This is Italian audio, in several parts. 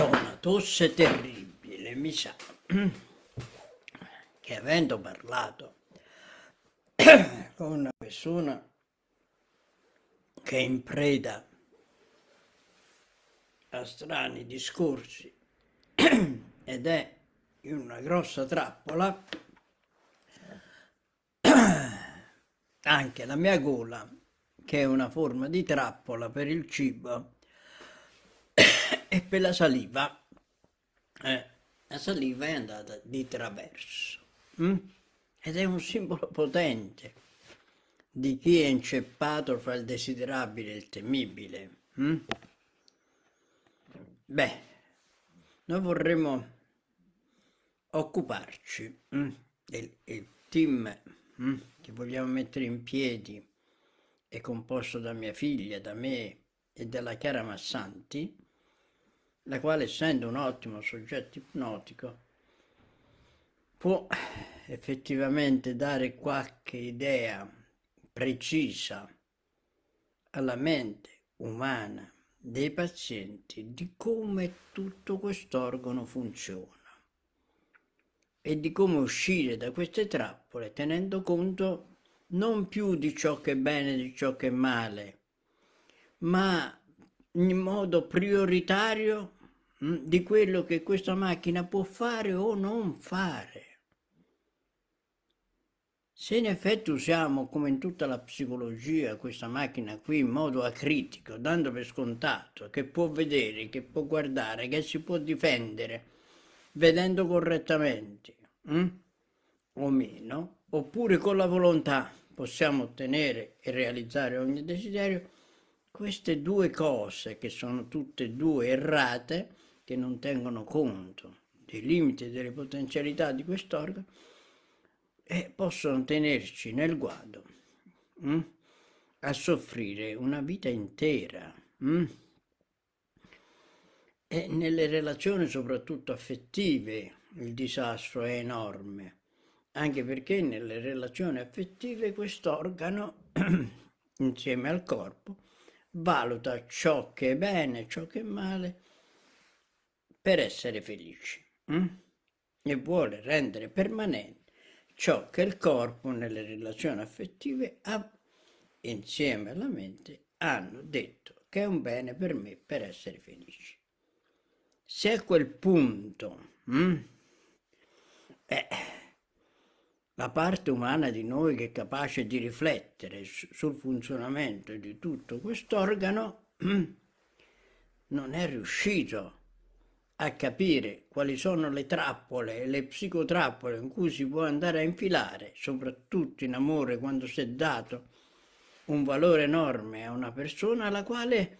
ho una tosse terribile, mi sa che avendo parlato con una persona che è in preda a strani discorsi ed è in una grossa trappola, anche la mia gola, che è una forma di trappola per il cibo, e per la saliva eh, la saliva è andata di traverso hm? ed è un simbolo potente di chi è inceppato fra il desiderabile e il temibile. Hm? Beh, noi vorremmo occuparci hm? del team hm? che vogliamo mettere in piedi, è composto da mia figlia, da me e dalla Chiara Massanti, la quale essendo un ottimo soggetto ipnotico può effettivamente dare qualche idea precisa alla mente umana dei pazienti di come tutto quest'organo funziona e di come uscire da queste trappole tenendo conto non più di ciò che è bene e di ciò che è male, ma in modo prioritario Mm, di quello che questa macchina può fare o non fare. Se in effetti usiamo, come in tutta la psicologia, questa macchina qui in modo acritico, dando per scontato che può vedere, che può guardare, che si può difendere, vedendo correttamente hm? o meno, oppure con la volontà possiamo ottenere e realizzare ogni desiderio, queste due cose che sono tutte e due errate, che non tengono conto dei limiti e delle potenzialità di quest'organo e possono tenerci nel guado mh? Mm, a soffrire una vita intera mh? Mm. e nelle relazioni soprattutto affettive il disastro è enorme anche perché nelle relazioni affettive quest'organo insieme al corpo valuta ciò che è bene ciò che è male per essere felici hm? e vuole rendere permanente ciò che il corpo nelle relazioni affettive ha, insieme alla mente hanno detto che è un bene per me per essere felici. Se a quel punto hm, eh, la parte umana di noi che è capace di riflettere sul funzionamento di tutto quest'organo hm, mm, non è riuscito a a capire quali sono le trappole le psicotrappole in cui si può andare a infilare, soprattutto in amore quando si è dato un valore enorme a una persona alla quale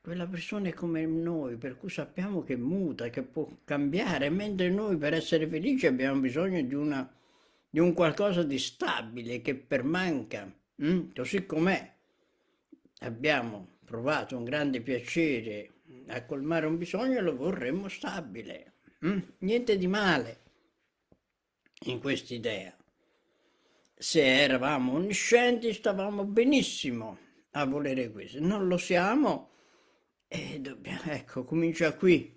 quella persona è come noi, per cui sappiamo che muta, che può cambiare, mentre noi per essere felici abbiamo bisogno di, una, di un qualcosa di stabile che permanca, mm? così com'è. Abbiamo provato un grande piacere a colmare un bisogno lo vorremmo stabile. Mm? Niente di male in quest'idea. Se eravamo onniscienti stavamo benissimo a volere questo. Non lo siamo e dobbiamo... Ecco, comincia qui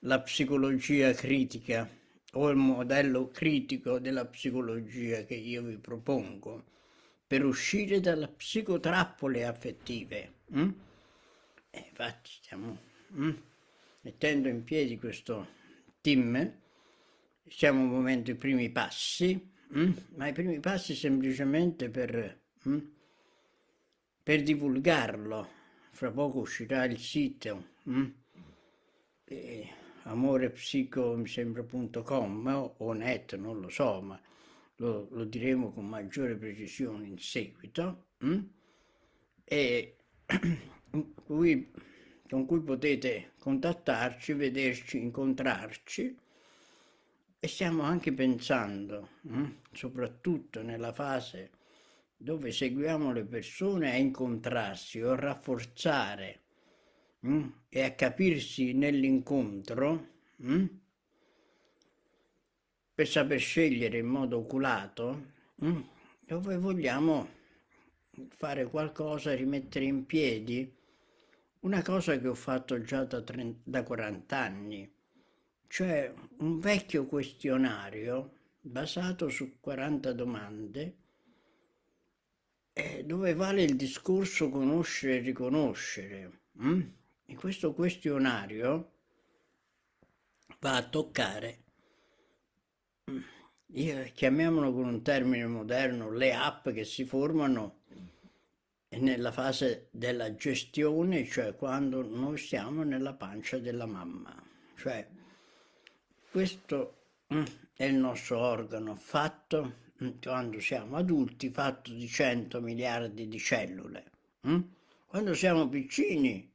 la psicologia critica o il modello critico della psicologia che io vi propongo per uscire dalle psicotrappole affettive. Mm? E eh, infatti stiamo mm, mettendo in piedi questo team, stiamo muovendo i primi passi, mm, ma i primi passi semplicemente per, mm, per divulgarlo. Fra poco uscirà il sito mm, eh, amorepsico.com o, o net, non lo so, ma lo, lo, diremo con maggiore precisione in seguito. Mm, e con cui, con cui potete contattarci, vederci, incontrarci e stiamo anche pensando, eh, soprattutto nella fase dove seguiamo le persone a incontrarsi o a rafforzare eh, e a capirsi nell'incontro eh, per saper scegliere in modo oculato dove vogliamo fare qualcosa, rimettere in piedi una cosa che ho fatto già da, 30, da 40 anni, cioè un vecchio questionario basato su 40 domande eh, dove vale il discorso conoscere e riconoscere. In mm? questo questionario va a toccare, mm, chiamiamolo con un termine moderno, le app che si formano nella fase della gestione, cioè quando noi siamo nella pancia della mamma. Cioè, questo mm, è il nostro organo fatto, mm, quando siamo adulti, fatto di 100 miliardi di cellule. Mm? Quando siamo piccini,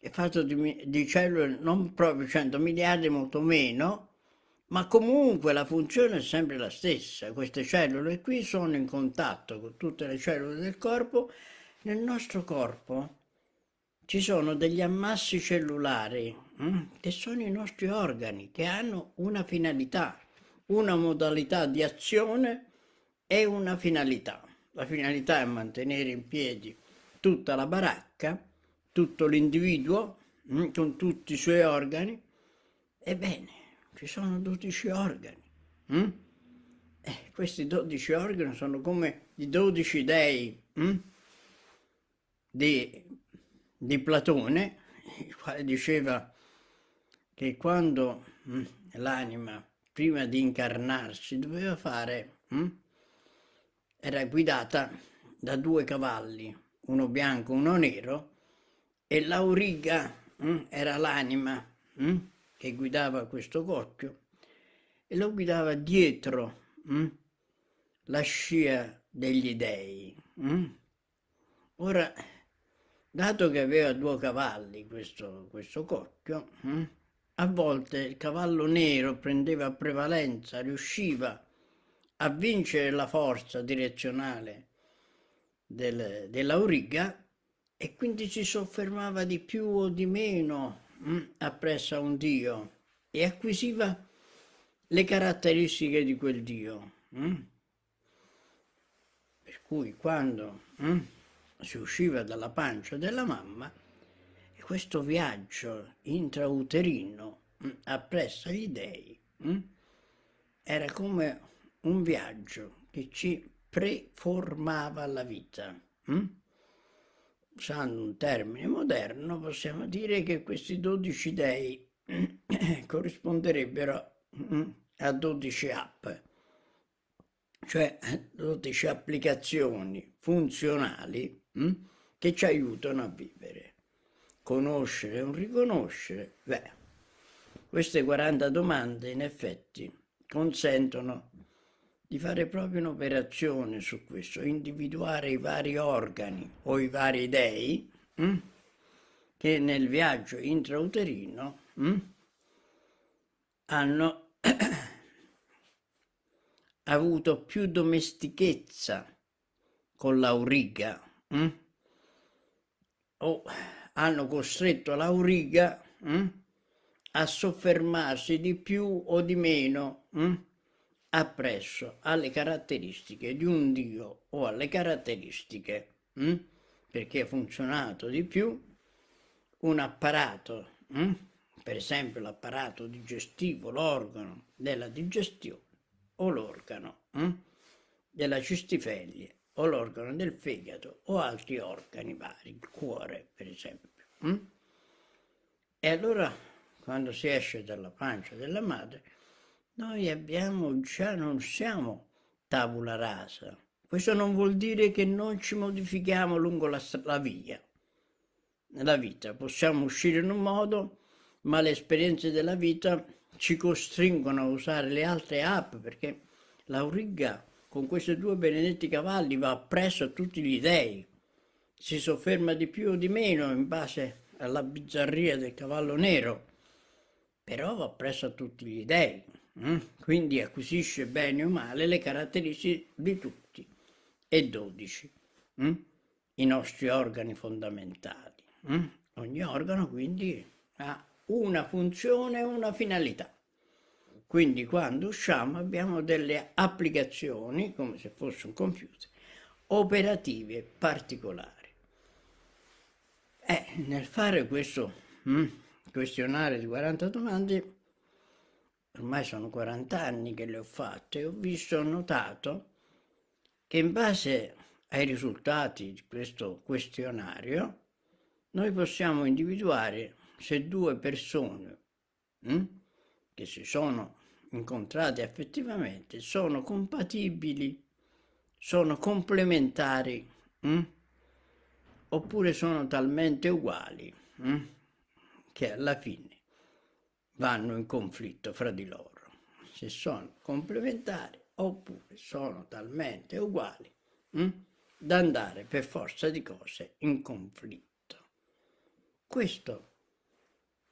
è fatto di, di cellule non proprio 100 miliardi, molto meno, ma comunque la funzione è sempre la stessa. Queste cellule qui sono in contatto con tutte le cellule del corpo. Nel nostro corpo ci sono degli ammassi cellulari mm, che sono i nostri organi, che hanno una finalità, una modalità di azione e una finalità. La finalità è mantenere in piedi tutta la baracca, tutto l'individuo, mm, con tutti i suoi organi. Ebbene, ci sono 12 organi. Mm? Eh, questi 12 organi sono come i 12 dei mm? di, di, Platone, il quale diceva che quando mm, l'anima, prima di incarnarsi, doveva fare, mm, era guidata da due cavalli, uno bianco e uno nero, e l'auriga mm, era l'anima mm? che guidava questo cocchio e lo guidava dietro mh? Mm, la scia degli dei. Mh? Mm. Ora, dato che aveva due cavalli questo, questo cocchio, mh? Mm, a volte il cavallo nero prendeva prevalenza, riusciva a vincere la forza direzionale del, dell'auriga e quindi si soffermava di più o di meno Mm, appresso a un Dio e acquisiva le caratteristiche di quel Dio. Mm? Per cui quando mm, si usciva dalla pancia della mamma, questo viaggio intrauterino appresso agli dei era come un viaggio che ci preformava la vita usando un termine moderno, possiamo dire che questi 12 dei corrisponderebbero mm, a 12 app, cioè 12 applicazioni funzionali mm, che ci aiutano a vivere. Conoscere e un riconoscere, beh, queste 40 domande in effetti consentono di fare proprio un'operazione su questo, individuare i vari organi o i vari dei mh, mm, che nel viaggio intrauterino mh, mm, hanno avuto più domestichezza con l'auriga mh, mm, o hanno costretto l'auriga a soffermarsi di più o di meno appresso alle caratteristiche di un dio o alle caratteristiche, mh? Hm? perché ha funzionato di più, un apparato, mh? Hm? per esempio l'apparato digestivo, l'organo della digestione o l'organo mh? Hm? della cistifeglie o l'organo del fegato o altri organi vari, il cuore per esempio. E allora quando si esce dalla pancia della madre noi abbiamo già, non siamo tavola rasa. Questo non vuol dire che non ci modifichiamo lungo la, la via, la vita. Possiamo uscire in un modo, ma le esperienze della vita ci costringono a usare le altre app perché l'Auriga con questi due benedetti cavalli va appresso a tutti gli dèi. si sofferma di più o di meno in base alla bizzarria del cavallo nero, però va appresso a tutti gli dèi. Mm? quindi acquisisce bene o male le caratteristiche di tutti e 12 mm? i nostri organi fondamentali mm? ogni organo quindi ha una funzione e una finalità quindi quando usciamo abbiamo delle applicazioni come se fosse un computer operative particolari eh, nel fare questo questionario di 40 domande ormai sono 40 anni che le ho fatte, ho visto, ho notato che in base ai risultati di questo questionario noi possiamo individuare se due persone hm, che si sono incontrate effettivamente sono compatibili, sono complementari hm, oppure sono talmente uguali hm, che alla fine vanno in conflitto fra di loro. Se sono complementari oppure sono talmente uguali hm, da andare per forza di cose in conflitto. Questo,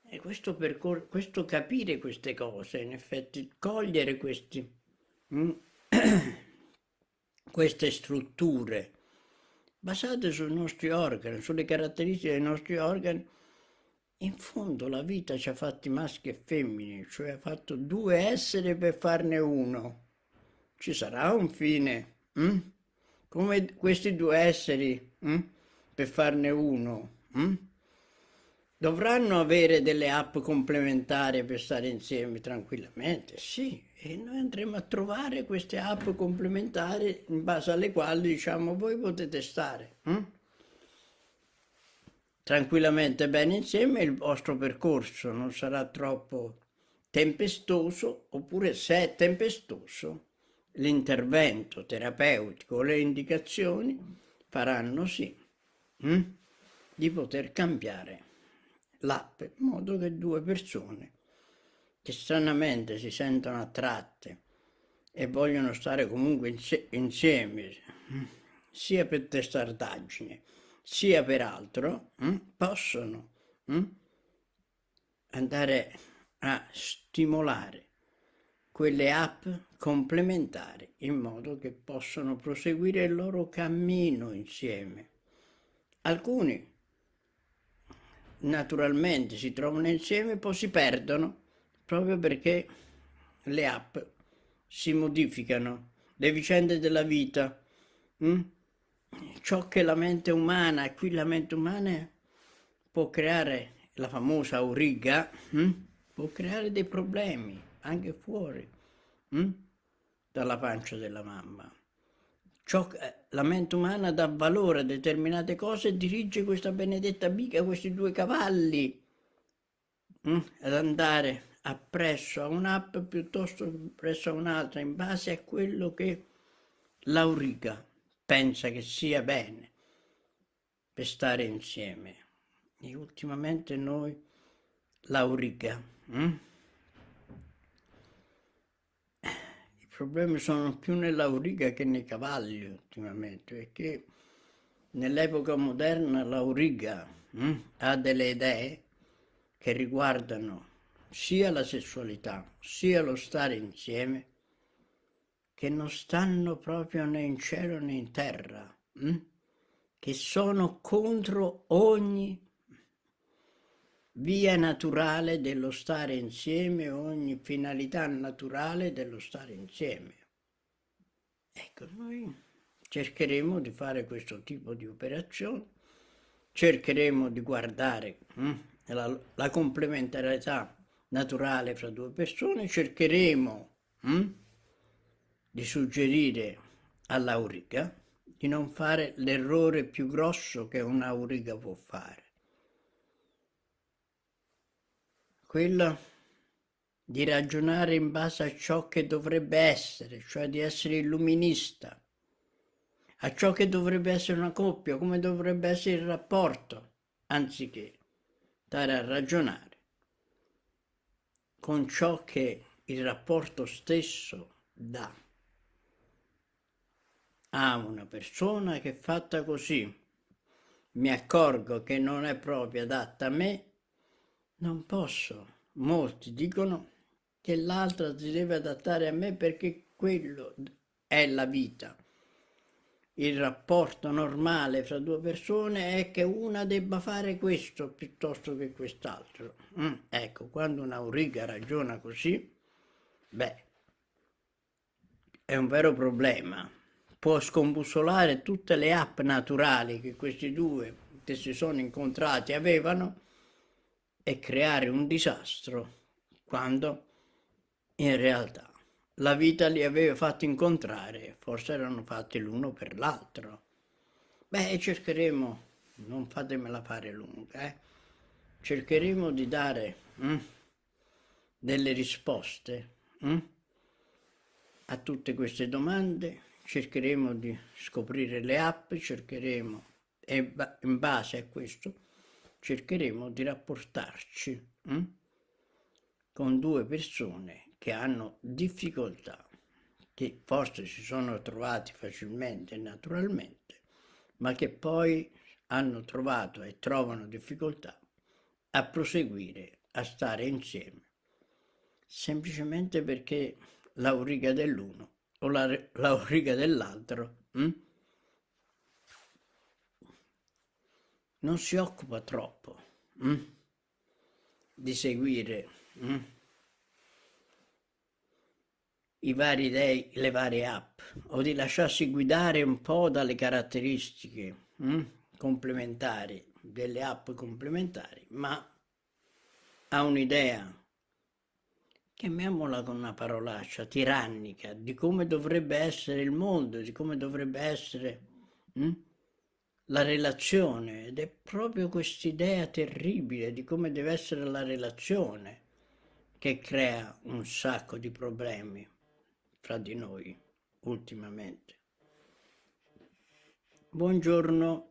eh, questo, percor- questo capire queste cose, in effetti, cogliere questi, hm, queste strutture basate sui nostri organi, sulle caratteristiche dei nostri organi, in fondo la vita ci ha fatti maschi e femmine, cioè ha fatto due esseri per farne uno. Ci sarà un fine, hm? come questi due esseri hm? per farne uno. Hm? Dovranno avere delle app complementari per stare insieme tranquillamente, sì, e noi andremo a trovare queste app complementari in base alle quali diciamo voi potete stare tranquillamente bene insieme il vostro percorso non sarà troppo tempestoso oppure se è tempestoso l'intervento terapeutico le indicazioni faranno sì hm, di poter cambiare l'app in modo che due persone che stranamente si sentono attratte e vogliono stare comunque insie insieme hm, sia per testardaggine sia peraltro hm, possono hm, andare a stimolare quelle app complementari in modo che possano proseguire il loro cammino insieme. Alcuni naturalmente si trovano insieme e poi si perdono proprio perché le app si modificano, le vicende della vita. Hm, ciò che la mente umana, e qui la mente umana può creare la famosa auriga, hm? può creare dei problemi anche fuori hm? dalla pancia della mamma. Ciò, eh, la mente umana dà valore a determinate cose e dirige questa benedetta bica, questi due cavalli, hm? ad andare appresso a un'app piuttosto che presso a un'altra, in base a quello che l'auriga pensa che sia bene per stare insieme. E ultimamente noi l'auriga. Hm? Mm? I problemi sono più nell'auriga che nei cavalli ultimamente, perché nell'epoca moderna l'auriga hm, mm, ha delle idee che riguardano sia la sessualità, sia lo stare insieme, che non stanno proprio né in cielo né in terra, hm? che sono contro ogni via naturale dello stare insieme, ogni finalità naturale dello stare insieme. Ecco, noi cercheremo di fare questo tipo di operazione, cercheremo di guardare hm, la, la, complementarietà naturale fra due persone, cercheremo hm, di suggerire all'auriga di non fare l'errore più grosso che un'auriga può fare. Quello di ragionare in base a ciò che dovrebbe essere, cioè di essere illuminista, a ciò che dovrebbe essere una coppia, come dovrebbe essere il rapporto, anziché stare a ragionare con ciò che il rapporto stesso dà a una persona che è fatta così, mi accorgo che non è proprio adatta a me, non posso. Molti dicono che l'altra si deve adattare a me perché quello è la vita. Il rapporto normale fra due persone è che una debba fare questo piuttosto che quest'altro. Mm, ecco, quando una un'auriga ragiona così, beh, è un vero problema può scombussolare tutte le app naturali che questi due che si sono incontrati avevano e creare un disastro quando in realtà la vita li aveva fatti incontrare, forse erano fatti l'uno per l'altro. Beh, cercheremo, non fatemela fare lunga, eh? cercheremo di dare mm, delle risposte mm, a tutte queste domande cercheremo di scoprire le app, cercheremo, e in base a questo, cercheremo di rapportarci hm? con due persone che hanno difficoltà, che forse si sono trovati facilmente e naturalmente, ma che poi hanno trovato e trovano difficoltà a proseguire, a stare insieme, semplicemente perché l'auriga dell'uno o la, la riga dell'altro, hm? non si occupa troppo hm? di seguire hm? i vari dei, le varie app o di lasciarsi guidare un po' dalle caratteristiche complementari delle app complementari, ma ha un'idea chiamiamola con una parolaccia, tirannica, di come dovrebbe essere il mondo, di come dovrebbe essere mh, mm, la relazione. Ed è proprio quest'idea terribile di come deve essere la relazione che crea un sacco di problemi fra di noi ultimamente. Buongiorno.